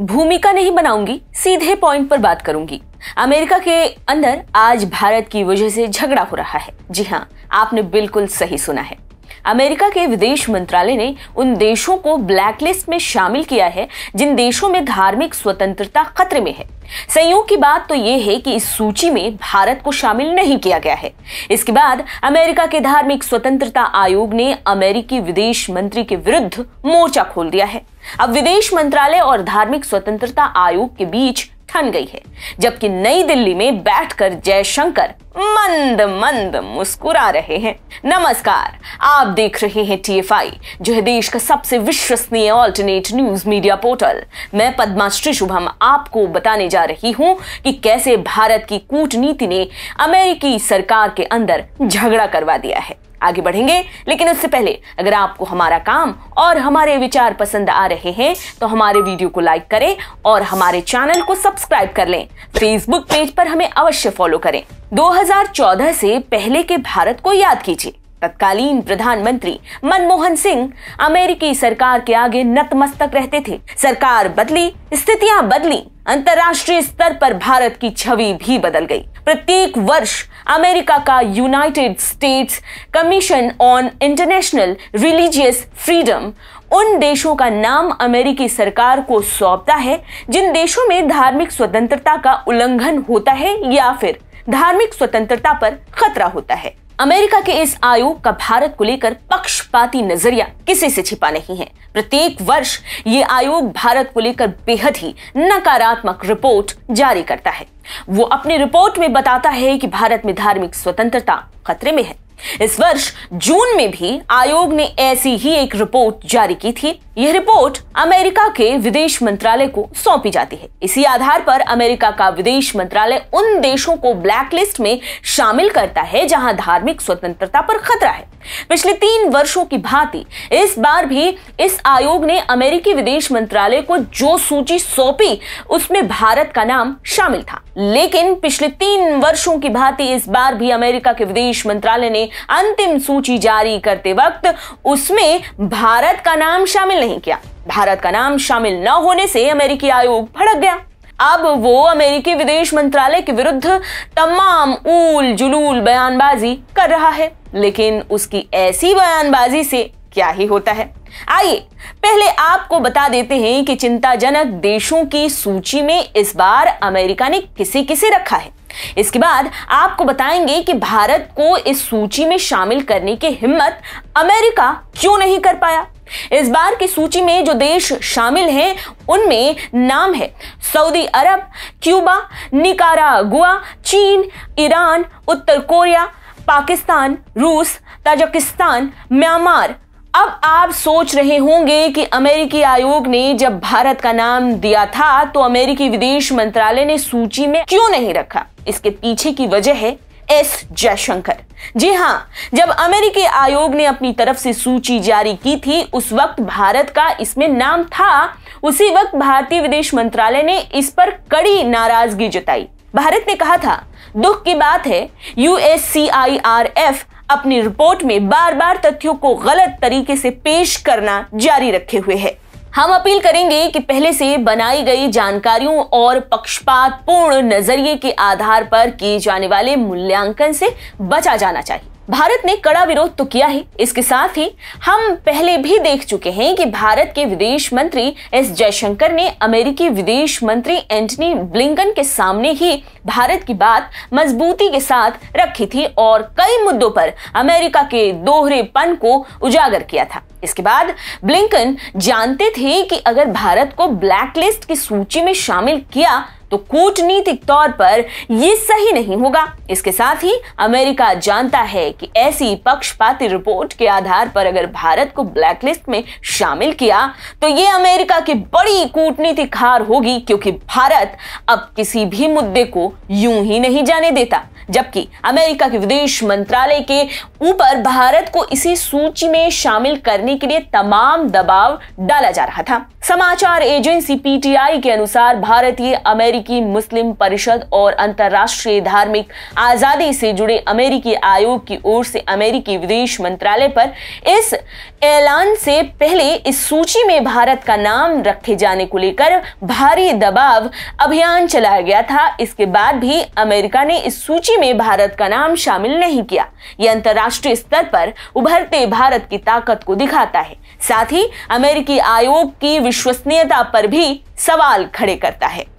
भूमिका नहीं बनाऊंगी सीधे पॉइंट पर बात करूंगी अमेरिका के अंदर आज भारत की वजह से झगड़ा हो रहा है जी हाँ आपने बिल्कुल सही सुना है अमेरिका के विदेश मंत्रालय ने उन देशों को ब्लैकलिस्ट में शामिल किया है जिन देशों में धार्मिक स्वतंत्रता खतरे में है संयोग की बात तो यह है कि इस सूची में भारत को शामिल नहीं किया गया है इसके बाद अमेरिका के धार्मिक स्वतंत्रता आयोग ने अमेरिकी विदेश मंत्री के विरुद्ध मोर्चा खोल दिया है अब विदेश मंत्रालय और धार्मिक स्वतंत्रता आयोग के बीच ठन गई है जबकि नई दिल्ली में बैठकर जयशंकर मंद मंद मुस्कुरा रहे हैं नमस्कार आप देख रहे हैं टीएफआई जो है देश का सबसे विश्वसनीय ऑल्टरनेट न्यूज मीडिया पोर्टल मैं पद्माश्री शुभम आपको बताने जा रही हूं कि कैसे भारत की कूटनीति ने अमेरिकी सरकार के अंदर झगड़ा करवा दिया है आगे बढ़ेंगे लेकिन उससे पहले अगर आपको हमारा काम और हमारे विचार पसंद आ रहे हैं तो हमारे वीडियो को लाइक करें और हमारे चैनल को सब्सक्राइब कर लें फेसबुक पेज पर हमें अवश्य फॉलो करें 2014 से पहले के भारत को याद कीजिए तत्कालीन प्रधानमंत्री मनमोहन सिंह अमेरिकी सरकार के आगे नतमस्तक रहते थे सरकार बदली स्थितियां बदली अंतर्राष्ट्रीय स्तर पर भारत की छवि भी बदल गई प्रत्येक वर्ष अमेरिका का United States Commission on International Religious Freedom उन देशों का नाम अमेरिकी सरकार को सौंपता है जिन देशों में धार्मिक स्वतंत्रता का उल्लंघन होता है या फिर धार्मिक स्वतंत्रता पर खतरा होता है अमेरिका के इस आयोग का भारत को लेकर पक्षपाती नजरिया किसी से छिपा नहीं है प्रत्येक वर्ष ये आयोग भारत को लेकर बेहद ही नकारात्मक रिपोर्ट जारी करता है वो अपनी रिपोर्ट में बताता है कि भारत में धार्मिक स्वतंत्रता खतरे में है इस वर्ष जून में भी आयोग ने ऐसी ही एक रिपोर्ट जारी की थी यह रिपोर्ट अमेरिका के विदेश मंत्रालय को सौंपी जाती है इसी आधार पर अमेरिका का विदेश मंत्रालय उन देशों को ब्लैकलिस्ट में शामिल करता है जहां धार्मिक स्वतंत्रता पर खतरा है पिछले तीन वर्षों की भांति इस बार भी इस आयोग ने अमेरिकी विदेश मंत्रालय को जो सूची सौंपी उसमें भारत का नाम शामिल था लेकिन पिछले तीन वर्षों की भांति इस बार भी अमेरिका के विदेश मंत्रालय ने अंतिम सूची जारी करते वक्त उसमें भारत का नाम शामिल नहीं किया भारत का नाम शामिल न होने से अमेरिकी आयोग भड़क गया अब वो अमेरिकी विदेश मंत्रालय के विरुद्ध तमाम ऊल जुलूल बयानबाजी कर रहा है लेकिन उसकी ऐसी बयानबाजी से क्या ही होता है आइए पहले आपको बता देते हैं कि चिंताजनक देशों की सूची में इस बार अमेरिका ने किसे किसे रखा है इसके बाद आपको बताएंगे कि भारत को इस सूची में शामिल करने की हिम्मत अमेरिका क्यों नहीं कर पाया इस बार की सूची में जो देश शामिल हैं उनमें नाम है सऊदी अरब क्यूबा निकारागुआ चीन ईरान उत्तर कोरिया पाकिस्तान रूस ताजिकिस्तान म्यांमार अब आप सोच रहे होंगे कि अमेरिकी आयोग ने जब भारत का नाम दिया था तो अमेरिकी विदेश मंत्रालय ने सूची में क्यों नहीं रखा इसके पीछे की वजह है एस जयशंकर जी हाँ जब अमेरिकी आयोग ने अपनी तरफ से सूची जारी की थी उस वक्त भारत का इसमें नाम था उसी वक्त भारतीय विदेश मंत्रालय ने इस पर कड़ी नाराजगी जताई भारत ने कहा था दुख की बात है यूएससीआईआरएफ अपनी रिपोर्ट में बार बार तथ्यों को गलत तरीके से पेश करना जारी रखे हुए है हम अपील करेंगे कि पहले से बनाई गई जानकारियों और पक्षपातपूर्ण नजरिए के आधार पर किए जाने वाले मूल्यांकन से बचा जाना चाहिए भारत ने कड़ा विरोध तो किया ही इसके साथ ही हम पहले भी देख चुके हैं कि भारत के विदेश मंत्री एस जयशंकर ने अमेरिकी विदेश मंत्री एंटनी ब्लिंकन के सामने ही भारत की बात मजबूती के साथ रखी थी और कई मुद्दों पर अमेरिका के दोहरेपन को उजागर किया था इसके बाद ब्लिंकन जानते थे कि अगर भारत को ब्लैकलिस्ट की सूची में शामिल किया तो कूटनीतिक तौर पर ये सही नहीं होगा इसके साथ ही अमेरिका जानता है कि ऐसी पक्षपाती रिपोर्ट के आधार पर अगर भारत को ब्लैकलिस्ट में शामिल किया तो ये अमेरिका की बड़ी कूटनीतिक हार होगी क्योंकि भारत अब किसी भी मुद्दे को यूं ही नहीं जाने देता जबकि अमेरिका के विदेश मंत्रालय के ऊपर भारत को इसी सूची में शामिल करने के लिए तमाम दबाव डाला जा रहा था समाचार एजेंसी पीटीआई के अनुसार भारतीय अमेरिका अमेरिकी मुस्लिम परिषद और अंतर्राष्ट्रीय धार्मिक आज़ादी से जुड़े अमेरिकी आयोग की ओर से अमेरिकी विदेश मंत्रालय पर इस ऐलान से पहले इस सूची में भारत का नाम रखे जाने को लेकर भारी दबाव अभियान चलाया गया था इसके बाद भी अमेरिका ने इस सूची में भारत का नाम शामिल नहीं किया यह अंतर्राष्ट्रीय स्तर पर उभरते भारत की ताकत को दिखाता है साथ ही अमेरिकी आयोग की विश्वसनीयता पर भी सवाल खड़े करता है